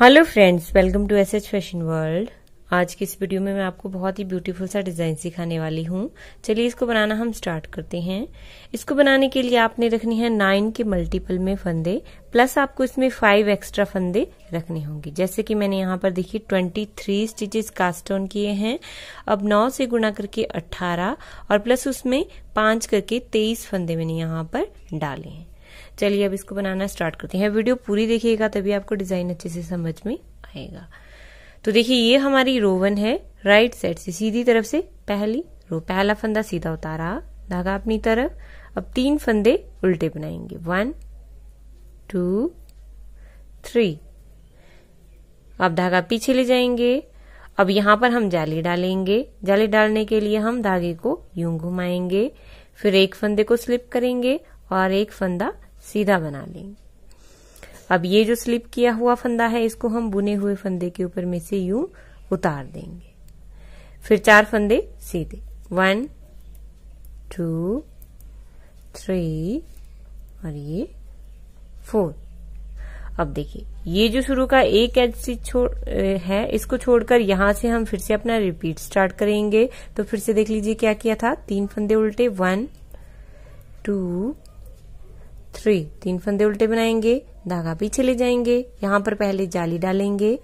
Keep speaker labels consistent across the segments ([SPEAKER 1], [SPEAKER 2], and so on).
[SPEAKER 1] hello friends welcome to S H fashion world आज की इस वीडियो में मैं आपको बहुत ही ब्यूटीफुल सा डिज़ाइन सिखाने वाली हूँ चलिए इसको बनाना हम स्टार्ट करते हैं इसको बनाने के लिए आपने रखनी है नाइन के मल्टीपल में फंदे प्लस आपको इसमें फाइव एक्स्ट्रा फंदे रखने होंगे जैसे कि मैंने यहाँ पर देखिए twenty three stitches cast on किए हैं अब नौ से गुणा करके अट्ठारह और प्लस उसमें पांच करके तेईस फंदे मैंने यहाँ पर डाले हैं चलिए अब इसको बनाना स्टार्ट करते हैं वीडियो पूरी देखिएगा तभी आपको डिजाइन अच्छे से समझ में आएगा तो देखिए ये हमारी रोवन है राइट साइड से सीधी तरफ से पहली रो पहला फंदा सीधा उतारा धागा अपनी तरफ अब तीन फंदे उल्टे बनाएंगे वन टू थ्री अब धागा पीछे ले जाएंगे अब यहाँ पर हम जाली डालेंगे जाली डालने के लिए हम धागे को यूं घुमाएंगे फिर एक फंदे को स्लिप करेंगे और एक फंदा सीधा बना लेंगे अब ये जो स्लिप किया हुआ फंदा है इसको हम बुने हुए फंदे के ऊपर में से यू उतार देंगे फिर चार फंदे सीधे वन टू थ्री और ये फोर अब देखिए ये जो शुरू का एक एज से छोड़ है इसको छोड़कर यहां से हम फिर से अपना रिपीट स्टार्ट करेंगे तो फिर से देख लीजिए क्या किया था तीन फंदे उल्टे वन टू थ्री तीन फंदे उल्टे बनाएंगे धागा पीछे ले जाएंगे यहाँ पर पहले जाली डालेंगे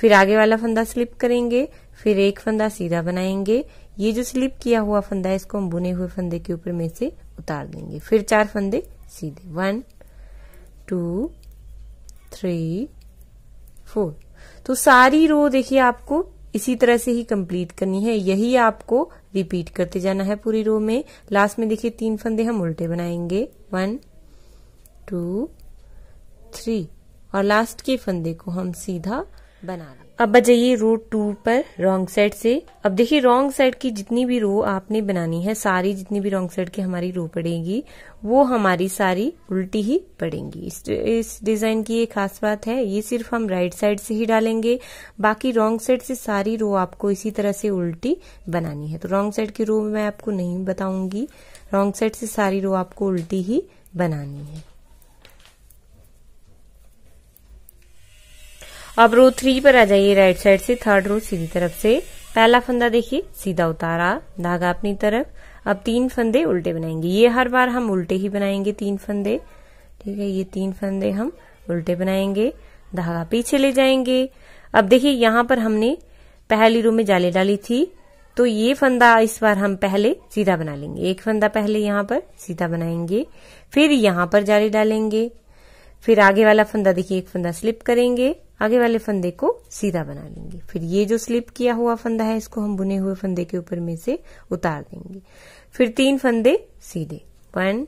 [SPEAKER 1] फिर आगे वाला फंदा स्लिप करेंगे फिर एक फंदा सीधा बनाएंगे ये जो स्लिप किया हुआ फंदा है इसको हम बुने हुए फंदे के ऊपर में से उतार देंगे फिर चार फंदे सीधे वन टू थ्री फोर तो सारी रो देखिए आपको इसी तरह से ही कंप्लीट करनी है यही आपको रिपीट करते जाना है पूरी रो में लास्ट में देखिए तीन फंदे हम उल्टे बनाएंगे वन टू थ्री और लास्ट के फंदे को हम सीधा बना अब बजाइए जाइए रो टू पर रॉन्ग साइड से अब देखिए रॉन्ग साइड की जितनी भी रो आपने बनानी है सारी जितनी भी रॉन्ग साइड की हमारी रो पड़ेगी वो हमारी सारी उल्टी ही पड़ेंगी इस, इस डिजाइन की ये खास बात है ये सिर्फ हम राइट साइड से ही डालेंगे बाकी रॉन्ग साइड से सारी रो आपको इसी तरह से उल्टी बनानी है तो रॉन्ग साइड की रो मैं आपको नहीं बताऊंगी रॉन्ग साइड से सारी रो आपको उल्टी ही बनानी है अब रो थ्री पर आ जाइए राइट साइड से थर्ड रो सीधी तरफ से पहला फंदा देखिए सीधा उतारा धागा अपनी तरफ अब तीन फंदे उल्टे बनाएंगे ये हर बार हम उल्टे ही बनाएंगे तीन फंदे ठीक है ये तीन फंदे हम उल्टे बनाएंगे धागा पीछे ले जाएंगे अब देखिए यहां पर हमने पहली रो में जाले डाली थी तो ये फंदा इस बार हम पहले सीधा बना लेंगे एक फंदा पहले यहां पर सीधा बनाएंगे फिर यहां पर जाले डालेंगे फिर आगे वाला फंदा देखिए एक फंदा स्लिप करेंगे आगे वाले फंदे को सीधा बना लेंगे फिर ये जो स्लिप किया हुआ फंदा है इसको हम बुने हुए फंदे के ऊपर में से उतार देंगे फिर तीन फंदे सीधे वन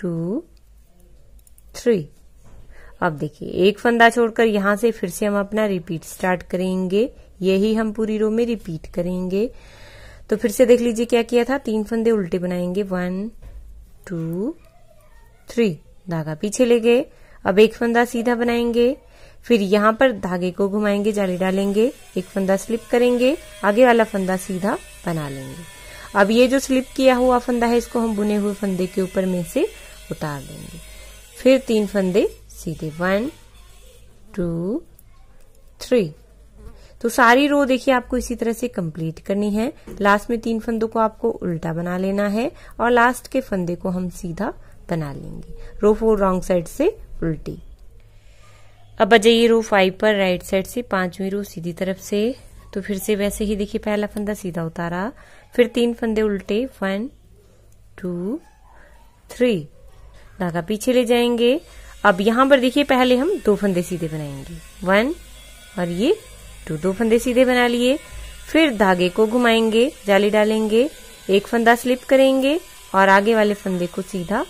[SPEAKER 1] टू थ्री अब देखिए एक फंदा छोड़कर यहां से फिर से हम अपना रिपीट स्टार्ट करेंगे यही हम पूरी रो में रिपीट करेंगे तो फिर से देख लीजिए क्या किया था तीन फंदे उल्टे बनाएंगे वन टू थ्री धागा पीछे ले गए अब एक फंदा सीधा बनाएंगे फिर यहाँ पर धागे को घुमाएंगे जाली डालेंगे एक फंदा स्लिप करेंगे आगे वाला फंदा सीधा बना लेंगे अब ये जो स्लिप किया हुआ फंदा है इसको हम बुने हुए फंदे के ऊपर में से उतार देंगे फिर तीन फंदे सीधे वन टू थ्री तो सारी रो देखिए आपको इसी तरह से कंप्लीट करनी है लास्ट में तीन फंदों को आपको उल्टा बना लेना है और लास्ट के फंदे को हम सीधा बना लेंगे रो फोर रॉन्ग साइड से उल्टी अब आ जाइए रो फाइव पर राइट साइड से पांचवी रो सीधी तरफ से तो फिर से वैसे ही देखिए पहला फंदा सीधा उतारा फिर तीन फंदे उल्टे वन टू थ्री धागा पीछे ले जाएंगे अब यहां पर देखिए पहले हम दो फंदे सीधे बनाएंगे वन और ये टू तो दो फंदे सीधे बना लिए फिर धागे को घुमाएंगे जाली डालेंगे एक फंदा स्लिप करेंगे और आगे वाले फंदे को सीधा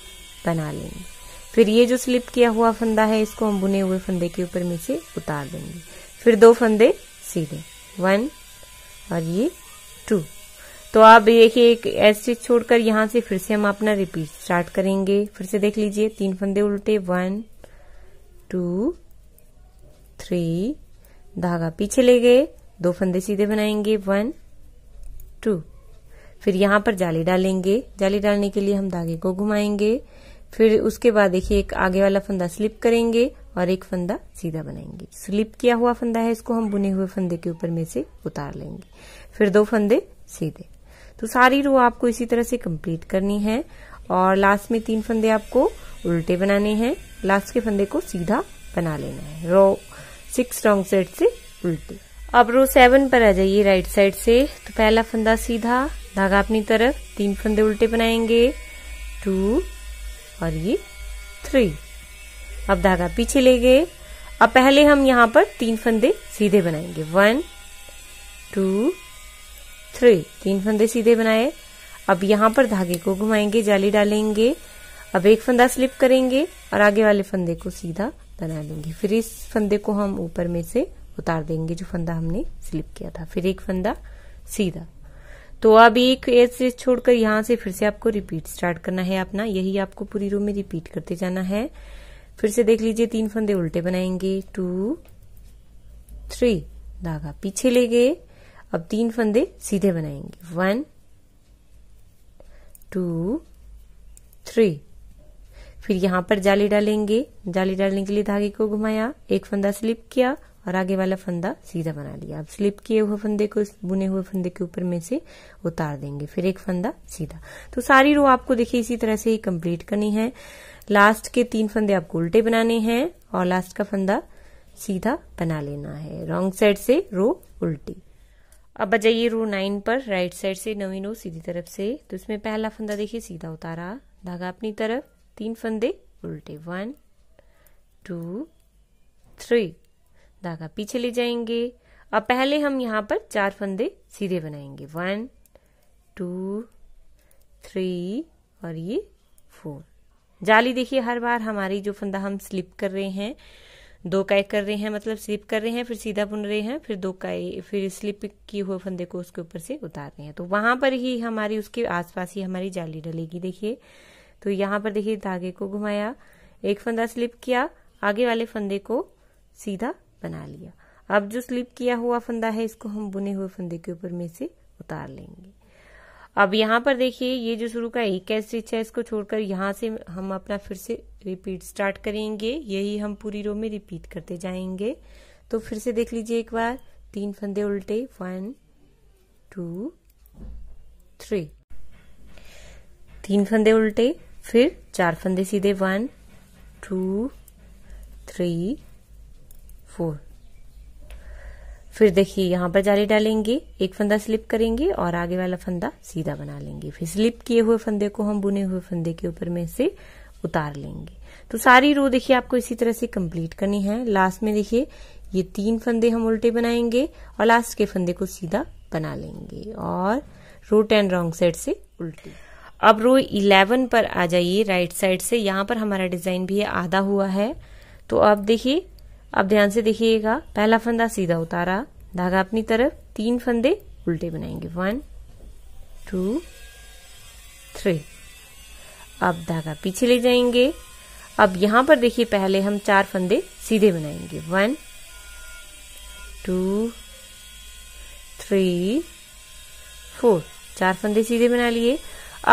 [SPEAKER 1] बना लेंगे फिर ये जो स्लिप किया हुआ फंदा है इसको हम बुने हुए फंदे के ऊपर नीचे उतार देंगे फिर दो फंदे सीधे वन और ये टू तो आप देखिए एक ऐसे छोड़कर यहां से फिर से हम अपना रिपीट स्टार्ट करेंगे फिर से देख लीजिए तीन फंदे उल्टे वन टू थ्री धागा पीछे ले गए दो फंदे सीधे बनाएंगे वन टू फिर यहाँ पर जाली डालेंगे जाली डालने के लिए हम धागे को घुमाएंगे फिर उसके बाद देखिए एक आगे वाला फंदा स्लिप करेंगे और एक फंदा सीधा बनाएंगे स्लिप किया हुआ फंदा है इसको हम बुने हुए फंदे के ऊपर में से उतार लेंगे फिर दो फंदे सीधे तो सारी रो आपको इसी तरह से कंप्लीट करनी है और लास्ट में तीन फंदे आपको उल्टे बनाने हैं लास्ट के फंदे को सीधा बना लेना है रो सिक्स रॉन्ग साइड से उल्टे अब रो सेवन पर आ जाइए राइट साइड से तो पहला फंदा सीधा धागा अपनी तरफ तीन फंदे उल्टे बनाएंगे टू और ये थ्री अब धागा पीछे ले गए अब पहले हम यहाँ पर तीन फंदे सीधे बनाएंगे वन टू थ्री तीन फंदे सीधे बनाए अब यहाँ पर धागे को घुमाएंगे जाली डालेंगे अब एक फंदा स्लिप करेंगे और आगे वाले फंदे को सीधा बना लेंगे फिर इस फंदे को हम ऊपर में से उतार देंगे जो फंदा हमने स्लिप किया था फिर एक फंदा सीधा तो अब एक एज से छोड़कर यहां से फिर से आपको रिपीट स्टार्ट करना है अपना यही आपको पूरी रो में रिपीट करते जाना है फिर से देख लीजिए तीन फंदे उल्टे बनाएंगे टू थ्री धागा पीछे ले गए अब तीन फंदे सीधे बनाएंगे वन टू थ्री फिर यहां पर जाली डालेंगे जाली डालने के लिए धागे को घुमाया एक फंदा स्लिप किया और आगे वाला फंदा सीधा बना लिया अब स्लिप किए हुए फंदे को बुने हुए फंदे के ऊपर में से उतार देंगे फिर एक फंदा सीधा तो सारी रो आपको देखिए इसी तरह से ही कंप्लीट करनी है लास्ट के तीन फंदे आपको उल्टे बनाने हैं और लास्ट का फंदा सीधा बना लेना है रॉन्ग साइड से रो उल्टी अब आ जाइए रो नाइन पर राइट साइड से नवी रो सीधी तरफ से तो इसमें पहला फंदा देखिए सीधा उतारा धागा अपनी तरफ तीन फंदे उल्टे वन टू थ्री धागा पीछे ले जाएंगे अब पहले हम यहाँ पर चार फंदे सीधे बनाएंगे वन टू थ्री और ये फोर जाली देखिए हर बार हमारी जो फंदा हम स्लिप कर रहे हैं दो काय कर रहे हैं मतलब स्लिप कर रहे हैं फिर सीधा बुन रहे हैं फिर दो काय फिर स्लिप किए हुए फंदे को उसके ऊपर से उतार रहे हैं तो वहां पर ही हमारी उसके आसपास ही हमारी जाली डलेगी देखिए तो यहाँ पर देखिए धागे को घुमाया एक फंदा स्लिप किया आगे वाले फंदे को सीधा बना लिया अब जो स्लिप किया हुआ फंदा है इसको हम बुने हुए फंदे के ऊपर में से उतार लेंगे अब यहाँ पर देखिए ये जो शुरू का एक है स्टिच है इसको छोड़कर यहाँ से हम अपना फिर से रिपीट स्टार्ट करेंगे यही हम पूरी रो में रिपीट करते जाएंगे तो फिर से देख लीजिए एक बार तीन फंदे उल्टे वन टू थ्री तीन फंदे उल्टे फिर चार फंदे सीधे वन टू थ्री फोर फिर देखिए यहां पर जाली डालेंगे एक फंदा स्लिप करेंगे और आगे वाला फंदा सीधा बना लेंगे फिर स्लिप किए हुए फंदे को हम बुने हुए फंदे के ऊपर में से उतार लेंगे तो सारी रो देखिए आपको इसी तरह से कंप्लीट करनी है लास्ट में देखिए ये तीन फंदे हम उल्टे बनाएंगे और लास्ट के फंदे को सीधा बना लेंगे और रो टेन रॉन्ग साइड से उल्टी अब रो इलेवन पर आ जाइए राइट साइड से यहां पर हमारा डिजाइन भी आधा हुआ है तो अब देखिए अब ध्यान से देखिएगा पहला फंदा सीधा उतारा धागा अपनी तरफ तीन फंदे उल्टे बनाएंगे वन टू थ्री अब धागा पीछे ले जाएंगे अब यहां पर देखिए पहले हम चार फंदे सीधे बनाएंगे वन टू थ्री फोर चार फंदे सीधे बना लिए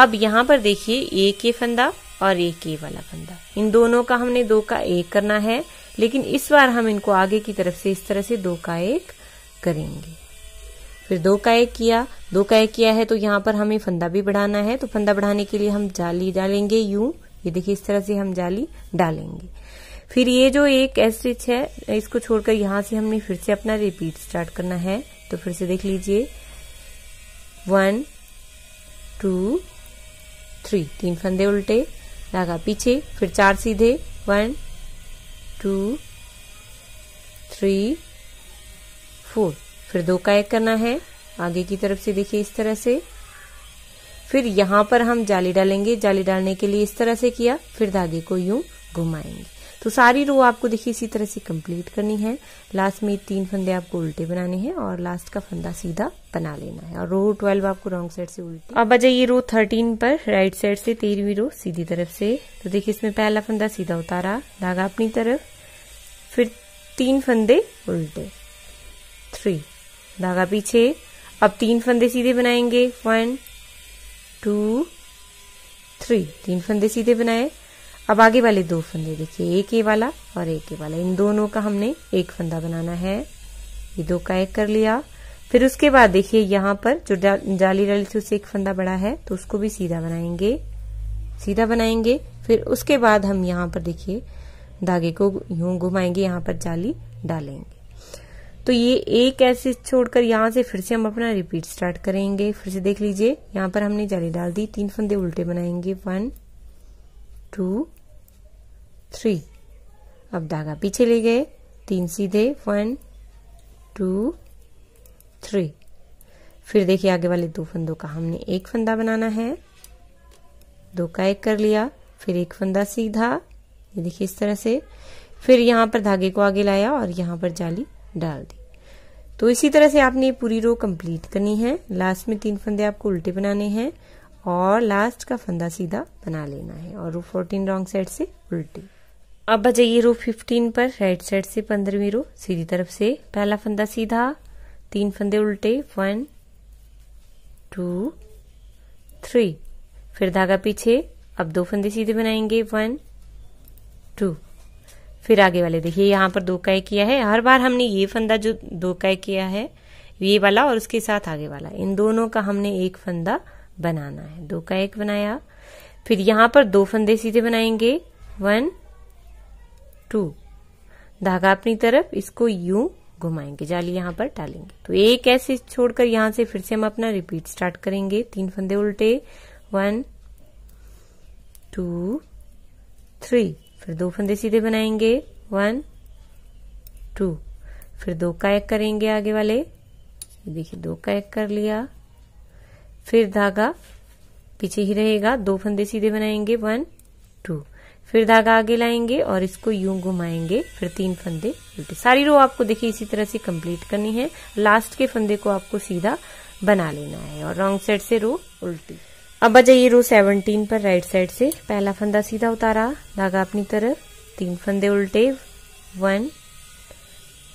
[SPEAKER 1] अब यहां पर देखिए एक ये फंदा और एक ये वाला फंदा इन दोनों का हमने दो का एक करना है लेकिन इस बार हम इनको आगे की तरफ से इस तरह से दो का एक करेंगे फिर दो का एक किया दो का एक किया है तो यहाँ पर हमें फंदा भी बढ़ाना है तो फंदा बढ़ाने के लिए हम जाली डालेंगे यू ये देखिए इस तरह से हम जाली डालेंगे फिर ये जो एक एसिच है इसको छोड़कर यहां से हमने फिर से अपना रिपीट स्टार्ट करना है तो फिर से देख लीजिए वन टू थ्री तीन फंदे उल्टे धागा पीछे फिर चार सीधे वन टू थ्री फोर फिर दो का एक करना है आगे की तरफ से देखिए इस तरह से फिर यहां पर हम जाली डालेंगे जाली डालने के लिए इस तरह से किया फिर धागे को यूं घुमाएंगे तो सारी रो आपको देखिए इसी तरह से कंप्लीट करनी है लास्ट में तीन फंदे आपको उल्टे बनाने हैं और लास्ट का फंदा सीधा बना लेना है और रो ट्वेल्व आपको रॉन्ग साइड से उल्टी अब आ जाइए रो थर्टीन पर राइट साइड से तेरहवीं रो सीधी तरफ से तो देखिए इसमें पहला फंदा सीधा उतारा धागा अपनी तरफ फिर तीन फंदे उल्टे थ्री धागा पीछे अब तीन फंदे सीधे बनाएंगे वन टू थ्री तीन फंदे सीधे बनाए अब आगे वाले दो फंदे देखिए एक ये वाला और एक ये वाला इन दोनों का हमने एक फंदा बनाना है ये दो का एक कर लिया फिर उसके बाद देखिए यहां पर जो जाली डाली थी उससे एक फंदा बड़ा है तो उसको भी सीधा बनाएंगे सीधा बनाएंगे फिर उसके बाद हम यहां पर देखिए धागे को यूं घुमाएंगे यहाँ पर जाली डालेंगे तो ये एक ऐसे छोड़कर यहाँ से फिर से हम अपना रिपीट स्टार्ट करेंगे फिर से देख लीजिए यहाँ पर हमने जाली डाल दी तीन फंदे उल्टे बनाएंगे वन टू थ्री अब धागा पीछे ले गए तीन सीधे वन टू थ्री फिर देखिए आगे वाले दो फंदों का हमने एक फंदा बनाना है दो का एक कर लिया फिर एक फंदा सीधा ये देखिए इस तरह से फिर यहाँ पर धागे को आगे लाया और यहाँ पर जाली डाल दी तो इसी तरह से आपने ये पूरी रो कंप्लीट करनी है लास्ट में तीन फंदे आपको उल्टे बनाने हैं और लास्ट का फंदा सीधा बना लेना है और रो फोर्टीन रॉन्ग साइड से उल्टी अब जाइए रो फिफ्टीन पर राइट साइड से पंद्रहवीं रो सीधी तरफ से पहला फंदा सीधा तीन फंदे उल्टे वन टू थ्री फिर धागा पीछे अब दो फंदे सीधे बनाएंगे वन टू फिर आगे वाले देखिए यहाँ पर दो एक किया है हर बार हमने ये फंदा जो दो एक किया है ये वाला और उसके साथ आगे वाला इन दोनों का हमने एक फंदा बनाना है दो का एक बनाया फिर यहाँ पर दो फंदे सीधे बनाएंगे वन टू धागा अपनी तरफ इसको यू घुमाएंगे जाली यहाँ पर डालेंगे तो एक ऐसे छोड़कर यहाँ से फिर से हम अपना रिपीट स्टार्ट करेंगे तीन फंदे उल्टे वन टू थ्री फिर दो फंदे सीधे बनाएंगे वन टू फिर दो का एक करेंगे आगे वाले देखिए दो का एक कर लिया फिर धागा पीछे ही रहेगा दो फंदे सीधे बनाएंगे वन टू फिर धागा आगे लाएंगे और इसको यूं घुमाएंगे फिर तीन फंदे उल्टे सारी रो आपको देखिए इसी तरह से कंप्लीट करनी है लास्ट के फंदे को आपको सीधा बना लेना है और रॉन्ग साइड से रो उल्टी अब आ जाइए रो सेवनटीन पर राइट साइड से पहला फंदा सीधा उतारा धागा अपनी तरफ तीन फंदे उल्टे वन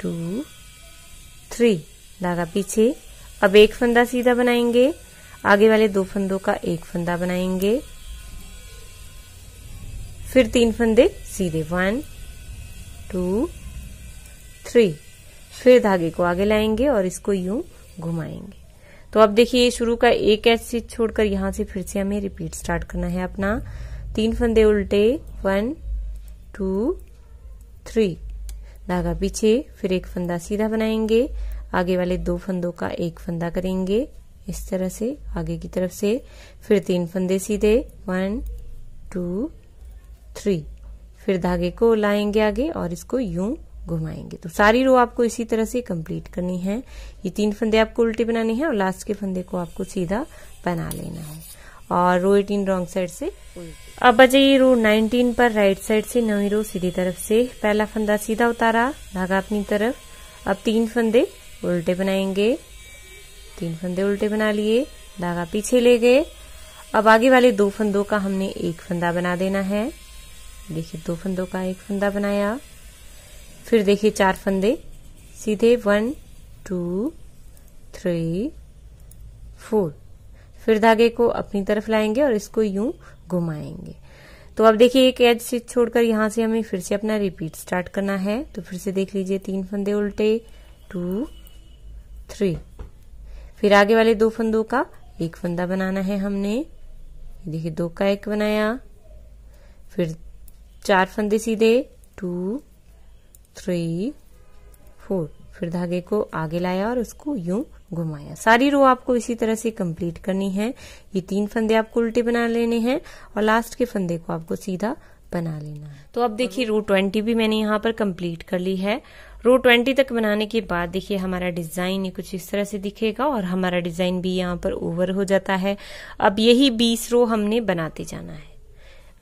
[SPEAKER 1] टू थ्री धागा पीछे अब एक फंदा सीधा बनाएंगे आगे वाले दो फंदों का एक फंदा बनाएंगे फिर तीन फंदे सीधे वन टू थ्री फिर धागे को आगे लाएंगे और इसको यूं घुमाएंगे तो अब देखिए शुरू का एक एच स्टिच छोड़कर यहां से फिर से हमें रिपीट स्टार्ट करना है अपना तीन फंदे उल्टे वन टू थ्री धागा पीछे फिर एक फंदा सीधा बनाएंगे आगे वाले दो फंदों का एक फंदा करेंगे इस तरह से आगे की तरफ से फिर तीन फंदे सीधे वन टू थ्री फिर धागे को लाएंगे आगे और इसको यूं घुमाएंगे तो सारी रो आपको इसी तरह से कंप्लीट करनी है ये तीन फंदे आपको उल्टे बनाने हैं और लास्ट के फंदे को आपको सीधा बना लेना है और रो एटीन रॉन्ग साइड से अब बचे ये रो नाइनटीन पर राइट साइड से नवी रो सीधी तरफ से पहला फंदा सीधा उतारा धागा अपनी तरफ अब तीन फंदे उल्टे बनाएंगे तीन फंदे उल्टे बना लिए धागा पीछे ले गए अब आगे वाले दो फंदों का हमने एक फंदा बना देना है देखिए दो फंदों का एक फंदा बनाया फिर देखिए चार फंदे सीधे वन टू थ्री फोर फिर धागे को अपनी तरफ लाएंगे और इसको यूं घुमाएंगे तो अब देखिए एक एज से छोड़कर यहां से हमें फिर से अपना रिपीट स्टार्ट करना है तो फिर से देख लीजिए तीन फंदे उल्टे टू थ्री फिर आगे वाले दो फंदों का एक फंदा बनाना है हमने देखिए दो का एक बनाया फिर चार फंदे सीधे टू थ्री फोर फिर धागे को आगे लाया और उसको यूं घुमाया सारी रो आपको इसी तरह से कंप्लीट करनी है ये तीन फंदे आपको उल्टे बना लेने हैं और लास्ट के फंदे को आपको सीधा बना लेना है तो अब देखिए रो ट्वेंटी भी मैंने यहाँ पर कंप्लीट कर ली है रो ट्वेंटी तक बनाने के बाद देखिए हमारा डिजाइन ये कुछ इस तरह से दिखेगा और हमारा डिजाइन भी यहाँ पर ओवर हो जाता है अब यही बीस रो हमने बनाते जाना है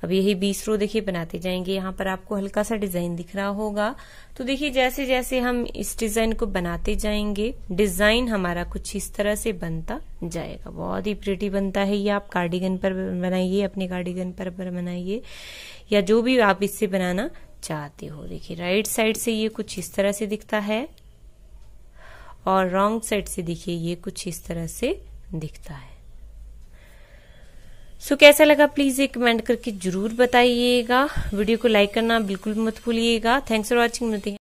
[SPEAKER 1] अब यही बीस रो देखिए बनाते जाएंगे यहाँ पर आपको हल्का सा डिजाइन दिख रहा होगा तो देखिए जैसे जैसे हम इस डिजाइन को बनाते जाएंगे डिजाइन हमारा कुछ इस तरह से बनता जाएगा बहुत ही प्रिटी बनता है ये आप कार्डिगन पर बनाइए अपने कार्डिगन पर बनाइए या जो भी आप इससे बनाना चाहते हो देखिए राइट साइड से ये कुछ इस तरह से दिखता है और रॉन्ग साइड से देखिए ये कुछ इस तरह से दिखता है सो so, कैसा लगा प्लीज एक कमेंट करके जरूर बताइएगा वीडियो को लाइक करना बिल्कुल मत भूलिएगा थैंक्स फॉर वॉचिंग मिलती